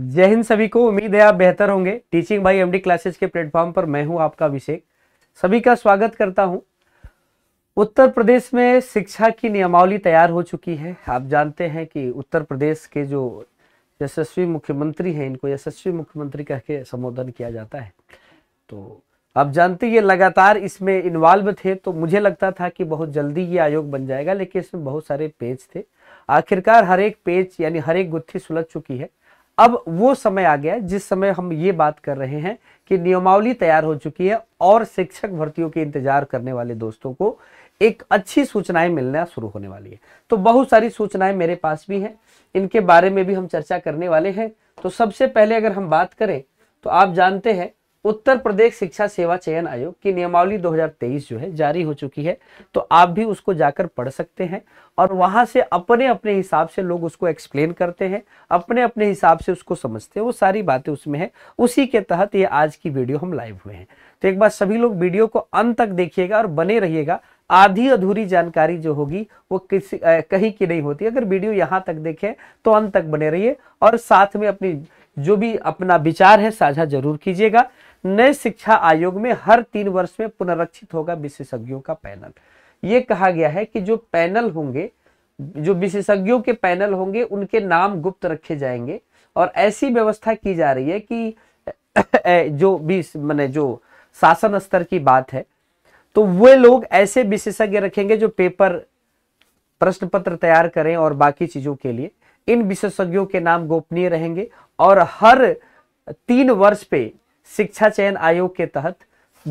जय हिंद सभी को उम्मीद है आप बेहतर होंगे टीचिंग बाई एमडी क्लासेस के प्लेटफॉर्म पर मैं हूं आपका अभिषेक सभी का स्वागत करता हूं उत्तर प्रदेश में शिक्षा की नियमावली तैयार हो चुकी है आप जानते हैं कि उत्तर प्रदेश के जो यशस्वी मुख्यमंत्री हैं इनको यशस्वी मुख्यमंत्री कह के संबोधन किया जाता है तो आप जानते ये लगातार इसमें इन्वॉल्व थे तो मुझे लगता था कि बहुत जल्दी ये आयोग बन जाएगा लेकिन इसमें बहुत सारे पेज थे आखिरकार हर एक पेज यानी हर एक गुत्थी सुलझ चुकी है अब वो समय आ गया जिस समय हम ये बात कर रहे हैं कि नियमावली तैयार हो चुकी है और शिक्षक भर्तियों के इंतजार करने वाले दोस्तों को एक अच्छी सूचनाएं मिलना शुरू होने वाली है तो बहुत सारी सूचनाएं मेरे पास भी हैं इनके बारे में भी हम चर्चा करने वाले हैं तो सबसे पहले अगर हम बात करें तो आप जानते हैं उत्तर प्रदेश शिक्षा सेवा चयन आयोग की नियमावली 2023 जो है जारी हो चुकी है तो आप भी उसको जाकर पढ़ सकते हैं और वहां से अपने अपने हिसाब से लोग उसको एक्सप्लेन करते हैं अपने अपने हिसाब से उसको समझते हैं वो सारी बातें उसमें है उसी के तहत ये आज की वीडियो हम लाइव हुए हैं तो एक बार सभी लोग वीडियो को अंत तक देखिएगा और बने रहिएगा आधी अधूरी जानकारी जो होगी वो किसी कहीं की नहीं होती अगर वीडियो यहाँ तक देखें तो अंत तक बने रहिए और साथ में अपनी जो भी अपना विचार है साझा जरूर कीजिएगा नए शिक्षा आयोग में हर तीन वर्ष में पुनरक्षित होगा विशेषज्ञों का पैनल ये कहा गया है कि जो पैनल होंगे जो विशेषज्ञों के पैनल होंगे उनके नाम गुप्त रखे जाएंगे और ऐसी व्यवस्था की जा रही है कि जो भी मैंने जो शासन स्तर की बात है तो वे लोग ऐसे विशेषज्ञ रखेंगे जो पेपर प्रश्न पत्र तैयार करें और बाकी चीजों के लिए इन विशेषज्ञों के नाम गोपनीय रहेंगे और हर तीन वर्ष पे शिक्षा चयन आयोग के तहत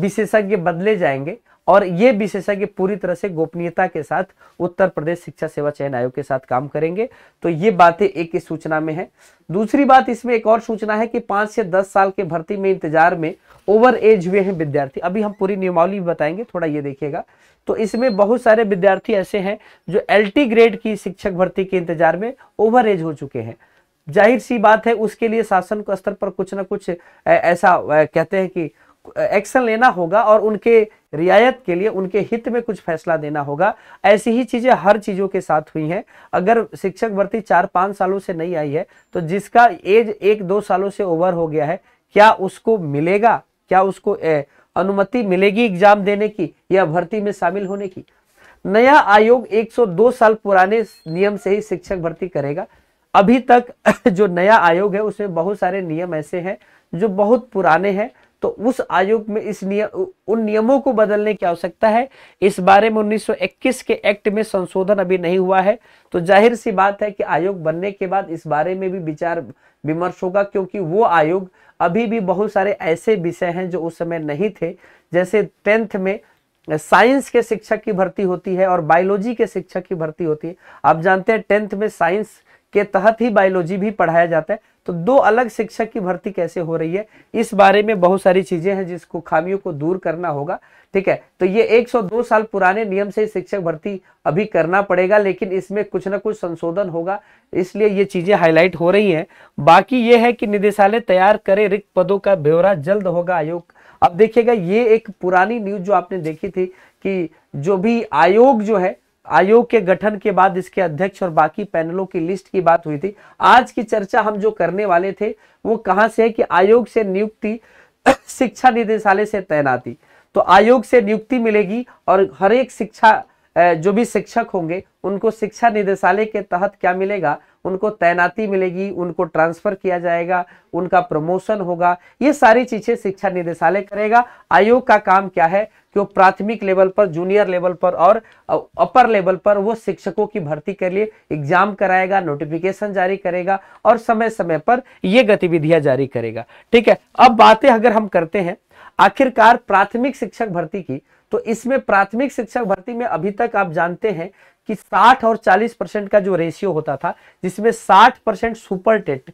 विशेषज्ञ बदले जाएंगे और ये विशेषज्ञ पूरी तरह से गोपनीयता के साथ उत्तर प्रदेश शिक्षा सेवा चयन आयोग के साथ काम करेंगे तो ये बातें एक इस सूचना में है दूसरी बात इसमें एक और सूचना है कि पांच से दस साल के भर्ती में इंतजार में ओवर एज हुए हैं विद्यार्थी अभी हम पूरी नियमावली बताएंगे थोड़ा ये देखिएगा तो इसमें बहुत सारे विद्यार्थी ऐसे हैं जो एल ग्रेड की शिक्षक भर्ती के इंतजार में ओवर एज हो चुके हैं जाहिर सी बात है उसके लिए शासन को स्तर पर कुछ ना कुछ ऐसा कहते हैं कि एक्शन लेना होगा और उनके रियायत के लिए उनके हित में कुछ फैसला देना होगा ऐसी ही चीज़ें हर चीज़ों के साथ हुई हैं अगर शिक्षक भर्ती चार पांच सालों से नहीं आई है तो जिसका एज एक दो सालों से ओवर हो गया है क्या उसको मिलेगा क्या उसको अनुमति मिलेगी एग्जाम देने की या भर्ती में शामिल होने की नया आयोग 102 साल पुराने नियम से ही शिक्षक भर्ती करेगा अभी तक जो नया आयोग है उसमें बहुत सारे नियम ऐसे हैं जो बहुत पुराने हैं तो उस आयोग में इस नियम उन नियमों को बदलने की आवश्यकता है इस बारे में 1921 के एक्ट में संशोधन अभी नहीं हुआ है तो जाहिर सी बात है कि आयोग बनने के बाद इस बारे में भी विचार विमर्श होगा क्योंकि वो आयोग अभी भी बहुत सारे ऐसे विषय हैं जो उस समय नहीं थे जैसे टेंथ में साइंस के शिक्षक की भर्ती होती है और बायोलॉजी के शिक्षक की भर्ती होती है आप जानते हैं टेंथ में साइंस के तहत ही बायोलॉजी भी पढ़ाया जाता है तो दो अलग शिक्षक की भर्ती कैसे हो रही है इस बारे में बहुत सारी चीजें हैं जिसको खामियों को दूर करना होगा ठीक है तो ये 102 साल पुराने नियम से शिक्षक भर्ती अभी करना पड़ेगा लेकिन इसमें कुछ ना कुछ संशोधन होगा इसलिए ये चीजें हाईलाइट हो रही है बाकी ये है कि निदेशालय तैयार करे रिक्त पदों का ब्यौरा जल्द होगा आयोग अब देखिएगा ये एक पुरानी न्यूज जो आपने देखी थी कि जो भी आयोग जो है आयोग के गठन के बाद इसके अध्यक्ष और बाकी पैनलों की लिस्ट की बात हुई थी आज की चर्चा हम जो करने वाले थे वो कहां से है कि आयोग से नियुक्ति शिक्षा निदेशालय से तैनाती तो आयोग से नियुक्ति मिलेगी और हर एक शिक्षा जो भी शिक्षक होंगे उनको शिक्षा निदेशालय के तहत क्या मिलेगा उनको तैनाती मिलेगी उनको ट्रांसफर किया जाएगा उनका प्रमोशन होगा ये सारी चीजें शिक्षा निदेशालय करेगा आयोग का काम क्या है कि वो प्राथमिक लेवल पर जूनियर लेवल पर और अपर लेवल पर वो शिक्षकों की भर्ती के लिए एग्जाम कराएगा नोटिफिकेशन जारी करेगा और समय समय पर ये गतिविधियां जारी करेगा ठीक है अब बातें अगर हम करते हैं आखिरकार प्राथमिक शिक्षक भर्ती की तो इसमें प्राथमिक शिक्षक भर्ती में अभी तक आप जानते हैं कि 60 और 40 परसेंट का जो रेशियो होता था जिसमें 60 परसेंट सुपर टेट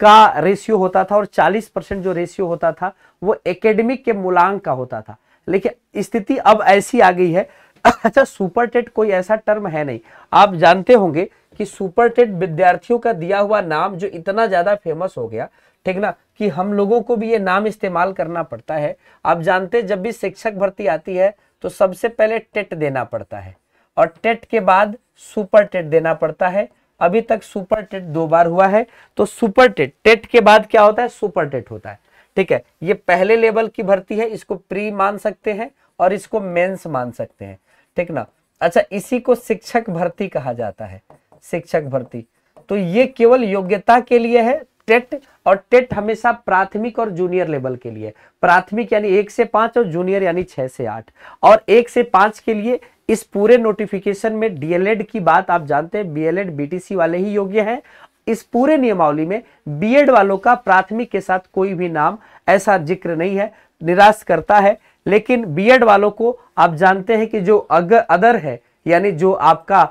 का रेशियो होता था और 40 परसेंट जो रेशियो होता था वो एकेडमिक के मूलांक का होता था लेकिन स्थिति अब ऐसी आ गई है अच्छा सुपर टेट कोई ऐसा टर्म है नहीं आप जानते होंगे कि सुपर टेट विद्यार्थियों का दिया हुआ नाम जो इतना ज़्यादा फेमस हो गया ठीक ना कि हम लोगों को भी ये नाम इस्तेमाल करना पड़ता है आप जानते जब भी शिक्षक भर्ती आती है तो सबसे पहले टेट देना पड़ता है और टेट के बाद सुपर टेट देना पड़ता है अभी तक सुपर टेट दो बार हुआ है तो सुपर टेट टेट के बाद क्या होता है सुपर टेट होता है ठीक है ये पहले लेवल की भर्ती है इसको प्री मान सकते हैं और इसको मेंस मान सकते हैं ठीक ना अच्छा इसी को शिक्षक भर्ती कहा जाता है शिक्षक भर्ती तो ये केवल योग्यता के लिए है टेट और टेट हमेशा प्राथमिक और जूनियर लेवल के लिए प्राथमिक यानी एक से पांच और जूनियर यानी छह से आठ और एक से पांच के लिए इस पूरे नोटिफिकेशन में डीएलएड की बात आप जानते हैं बीएलएड बीटीसी वाले ही योग्य हैं इस पूरे नियमावली में बीएड वालों का प्राथमिक के साथ कोई भी नाम ऐसा जिक्र नहीं है निराश करता है लेकिन बीएड वालों को आप जानते हैं कि जो अग अदर है यानी जो आपका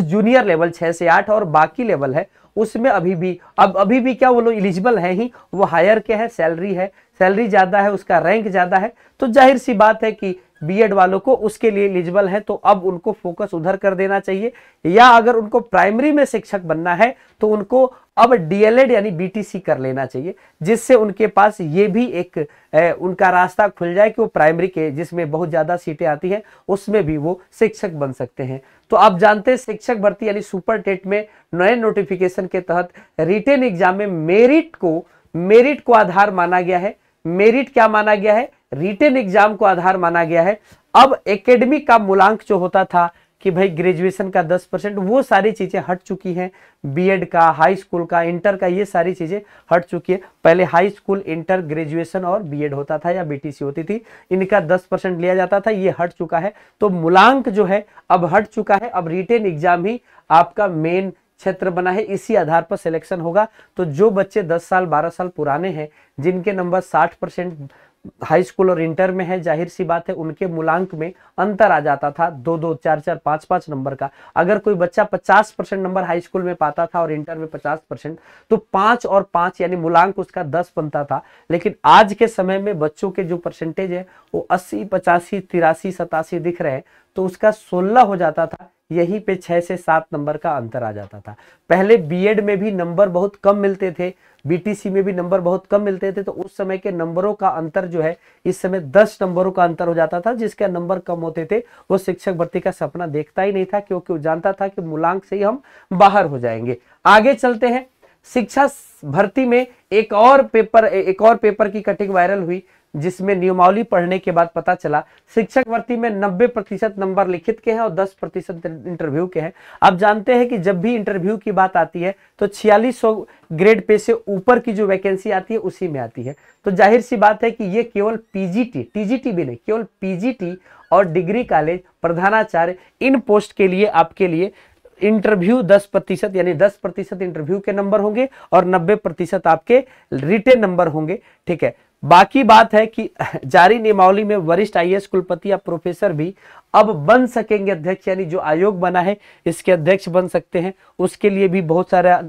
जूनियर लेवल छह से आठ और बाकी लेवल है उसमें अभी भी अब अभी भी क्या वो लोग इलिजिबल है ही वो हायर के हैं सैलरी है सैलरी ज़्यादा है उसका रैंक ज़्यादा है तो जाहिर सी बात है कि बीएड वालों को उसके लिए एलिजिबल है तो अब उनको फोकस उधर कर देना चाहिए या अगर उनको प्राइमरी में शिक्षक बनना है तो उनको अब डीएलएड यानी बीटीसी कर लेना चाहिए जिससे उनके पास ये भी एक ए, उनका रास्ता खुल जाए कि वो प्राइमरी के जिसमें बहुत ज़्यादा सीटें आती हैं उसमें भी वो शिक्षक बन सकते हैं तो आप जानते हैं शिक्षक भर्ती यानी सुपर टेट में नए नोटिफिकेशन के तहत रिटेन एग्जाम में मेरिट को मेरिट को आधार माना गया है मेरिट क्या माना गया है रिटेन एग्जाम को आधार माना गया है अब एकेडमी का मूलांक जो होता था कि भाई ग्रेजुएशन का 10 परसेंट वो सारी चीज़ें हट चुकी हैं बीएड का हाई स्कूल का इंटर का ये सारी चीज़ें हट चुकी है पहले हाई स्कूल इंटर ग्रेजुएशन और बीएड होता था या बीटीसी होती थी इनका 10 परसेंट लिया जाता था ये हट चुका है तो मूलांक जो है अब हट चुका है अब रिटेन एग्जाम ही आपका मेन क्षेत्र बना है इसी आधार पर सिलेक्शन होगा तो जो बच्चे दस साल बारह साल पुराने हैं जिनके नंबर साठ हाई स्कूल और इंटर में है जाहिर सी बात है उनके मूलांक में अंतर आ जाता था दो दो चार चार पांच पांच नंबर का अगर कोई बच्चा पचास परसेंट नंबर हाई स्कूल में पाता था और इंटर में पचास परसेंट तो पांच और पांच यानी मूलांक उसका दस बनता था लेकिन आज के समय में बच्चों के जो परसेंटेज है वो अस्सी पचासी तिरासी सतासी दिख रहे हैं तो उसका सोलह हो जाता था यही पे छह से सात नंबर का अंतर आ जाता था पहले बीएड में भी नंबर बहुत कम मिलते थे बीटीसी में भी नंबर बहुत कम मिलते थे तो उस समय के नंबरों का अंतर जो है इस समय दस नंबरों का अंतर हो जाता था जिसके नंबर कम होते थे वो शिक्षक भर्ती का सपना देखता ही नहीं था क्योंकि वो जानता था कि मूलांक से ही हम बाहर हो जाएंगे आगे चलते हैं शिक्षा भर्ती में एक और पेपर एक और पेपर की कटिंग वायरल हुई जिसमें नियमावली पढ़ने के बाद पता चला शिक्षक भर्ती में 90 प्रतिशत नंबर लिखित के हैं और 10 प्रतिशत इंटरव्यू के हैं आप जानते हैं कि जब भी इंटरव्यू की बात आती है तो छियालीस ग्रेड पे से ऊपर की जो वैकेंसी आती है उसी में आती है तो जाहिर सी बात है कि ये केवल पीजीटी टीजीटी भी नहीं केवल पीजीटी और डिग्री कॉलेज प्रधानाचार्य इन पोस्ट के लिए आपके लिए इंटरव्यू 10 प्रतिशत यानी 10 प्रतिशत इंटरव्यू के नंबर होंगे और 90 प्रतिशत आपके रिटेन नंबर होंगे ठीक है बाकी बात है कि जारी नियमावली में वरिष्ठ आई कुलपति या प्रोफेसर भी अब बन सकेंगे अध्यक्ष यानी जो आयोग बना है इसके अध्यक्ष बन सकते हैं उसके लिए भी बहुत सारा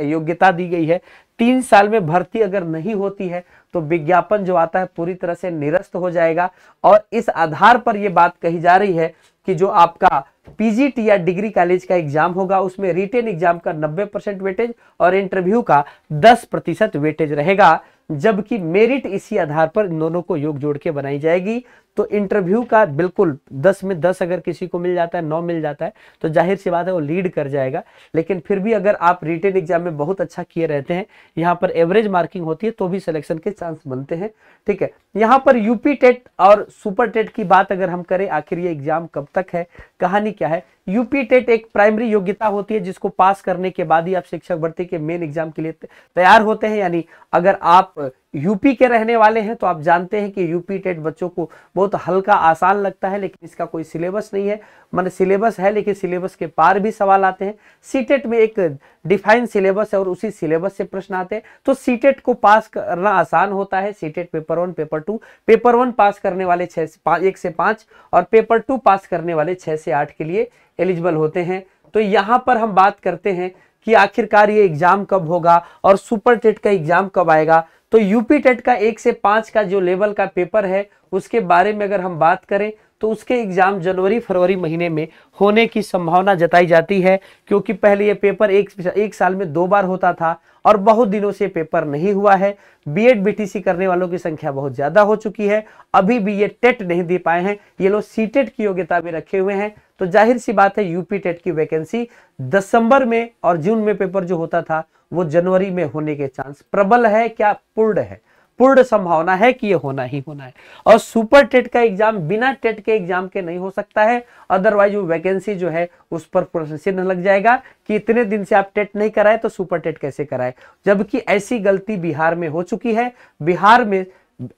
योग्यता दी गई है तीन साल में भर्ती अगर नहीं होती है तो विज्ञापन जो आता है पूरी तरह से निरस्त हो जाएगा और इस आधार पर यह बात कही जा रही है कि जो आपका पीजीटी या डिग्री कॉलेज का एग्जाम होगा उसमें रिटेन एग्जाम का 90 परसेंट वेटेज और इंटरव्यू का 10 प्रतिशत वेटेज रहेगा जबकि मेरिट इसी आधार पर इन दोनों को योग जोड़ के बनाई जाएगी तो इंटरव्यू का बिल्कुल 10 में 10 अगर किसी को मिल जाता है 9 मिल जाता है तो जाहिर सी बात है वो लीड कर जाएगा लेकिन फिर भी अगर आप रिटेन एग्जाम में बहुत अच्छा किए रहते हैं यहाँ पर एवरेज मार्किंग होती है तो भी सिलेक्शन के चांस बनते हैं ठीक है यहाँ पर यूपी टेट और सुपर टेट की बात अगर हम करें आखिर ये एग्जाम कब तक है कहानी क्या है यूपी टेट एक प्राइमरी योग्यता होती है जिसको पास करने के बाद ही आप शिक्षक भर्ती के मेन एग्जाम के लिए तैयार होते हैं यानी अगर आप यूपी के रहने वाले हैं तो आप जानते हैं कि यूपी टेट बच्चों को बहुत हल्का आसान लगता है लेकिन इसका कोई सिलेबस नहीं है मान सिलेबस है लेकिन सिलेबस के पार भी सवाल आते हैं सी e में एक डिफाइन सिलेबस है और उसी सिलेबस से प्रश्न आते हैं तो सी टेट e को पास करना आसान होता है CTET e paper one paper two paper one pass करने वाले छः एक से पाँच और पेपर टू पास करने वाले छः से आठ के लिए एलिजिबल होते हैं तो यहाँ पर हम बात करते हैं कि आखिरकार ये एग्जाम कब होगा और सुपर टेट का एग्जाम कब आएगा तो यूपी टेट का एक से पाँच का जो लेवल का पेपर है उसके बारे में अगर हम बात करें तो उसके एग्ज़ाम जनवरी फरवरी महीने में होने की संभावना जताई जाती है क्योंकि पहले ये पेपर एक एक साल में दो बार होता था और बहुत दिनों से पेपर नहीं हुआ है बीएड बीटीसी करने वालों की संख्या बहुत ज़्यादा हो चुकी है अभी भी ये टेट नहीं दे पाए हैं ये लोग सीटेट की योग्यता में रखे हुए हैं तो जाहिर सी बात है यूपी टेट की वैकेंसी दिसंबर में और जून में पेपर जो होता था वो जनवरी में होने के चांस प्रबल है क्या पूर्ण है पूर्ण संभावना है कि ये होना ही होना है और सुपर टेट का एग्जाम बिना टेट के एग्जाम के नहीं हो सकता है अदरवाइज वो वैकेंसी जो है उस पर प्रोसेसिंग लग जाएगा कि इतने दिन से आप टेट नहीं कराए तो सुपर टेट कैसे कराए जबकि ऐसी गलती बिहार में हो चुकी है बिहार में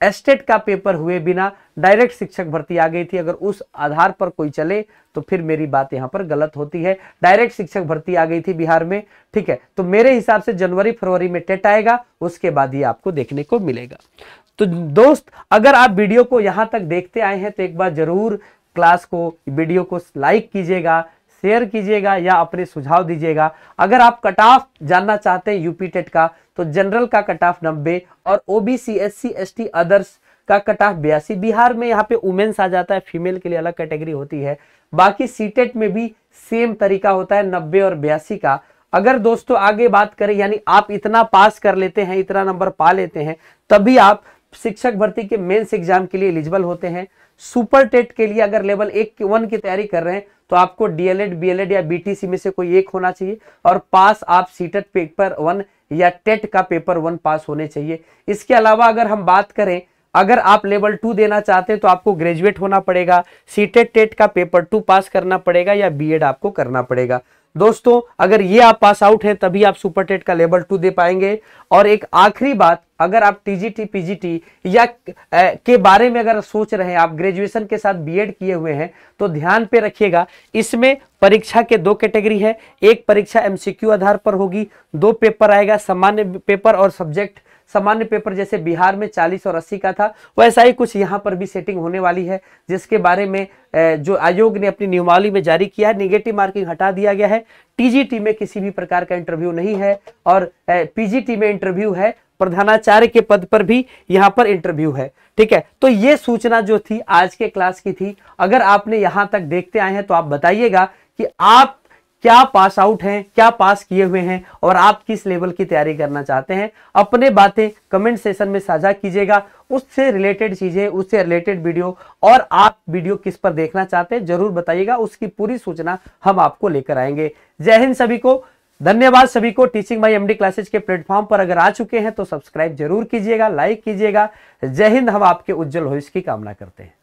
एस्टेट का पेपर हुए बिना डायरेक्ट शिक्षक भर्ती आ गई थी अगर उस आधार पर कोई चले तो फिर मेरी बात यहाँ पर गलत होती है डायरेक्ट शिक्षक भर्ती आ गई थी बिहार में ठीक है तो मेरे हिसाब से जनवरी फरवरी में टेट आएगा उसके बाद ही आपको देखने को मिलेगा तो दोस्त अगर आप वीडियो को यहां तक देखते आए हैं तो एक बार जरूर क्लास को वीडियो को लाइक कीजिएगा शेयर कीजिएगा या अपने सुझाव दीजिएगा अगर आप कट ऑफ जानना चाहते हैं यूपी टेट का तो जनरल का कट ऑफ नब्बे और OBC S C S T others का कट ऑफ बयासी बिहार में यहाँ पे वुमेन्स आ जाता है फीमेल के लिए अलग कैटेगरी होती है बाकी सीटेट में भी सेम तरीका होता है नब्बे और बयासी का अगर दोस्तों आगे बात करें यानी आप इतना पास कर लेते हैं इतना नंबर पा लेते हैं तभी आप शिक्षक भर्ती के मेन्स एग्जाम के लिए एलिजिबल होते हैं सुपर टेट के लिए अगर लेवल एक वन की तैयारी कर रहे हैं तो आपको डीएलएड बीएलएड या बीटीसी में से कोई एक होना चाहिए और पास आप सीटेट पेपर वन या टेट का पेपर वन पास होने चाहिए इसके अलावा अगर हम बात करें अगर आप लेवल टू देना चाहते हैं तो आपको ग्रेजुएट होना पड़ेगा सीटेट टेट का पेपर टू पास करना पड़ेगा या बी आपको करना पड़ेगा दोस्तों अगर ये आप पास आउट हैं तभी आप सुपर टेट का लेवल टू दे पाएंगे और एक आखिरी बात अगर आप टीजीटी पीजीटी या के बारे में अगर सोच रहे हैं आप ग्रेजुएशन के साथ बीएड किए हुए हैं तो ध्यान पे रखिएगा इसमें परीक्षा के दो कैटेगरी है एक परीक्षा एमसीक्यू आधार पर होगी दो पेपर आएगा सामान्य पेपर और सब्जेक्ट सामान्य पेपर जैसे बिहार में 40 और 80 का था वैसा ही कुछ यहाँ पर भी सेटिंग होने वाली है जिसके बारे में जो आयोग ने अपनी नियमावली में जारी किया है निगेटिव मार्किंग हटा दिया गया है टीजीटी में किसी भी प्रकार का इंटरव्यू नहीं है और पीजीटी में इंटरव्यू है प्रधानाचार्य के पद पर भी यहां पर इंटरव्यू है ठीक है तो ये सूचना जो थी आज के क्लास की थी अगर आपने यहां तक देखते आए हैं तो आप बताइएगा कि आप क्या पास आउट हैं क्या पास किए हुए हैं और आप किस लेवल की तैयारी करना चाहते हैं अपने बातें कमेंट सेशन में साझा कीजिएगा उससे रिलेटेड चीज़ें उससे रिलेटेड वीडियो और आप वीडियो किस पर देखना चाहते हैं जरूर बताइएगा उसकी पूरी सूचना हम आपको लेकर आएंगे जय हिंद सभी को धन्यवाद सभी को टीचिंग माई एमडी क्लासेज के प्लेटफॉर्म पर अगर आ चुके हैं तो सब्सक्राइब जरूर कीजिएगा लाइक कीजिएगा जय हिंद हम आपके उज्जवल भविष्य की कामना करते हैं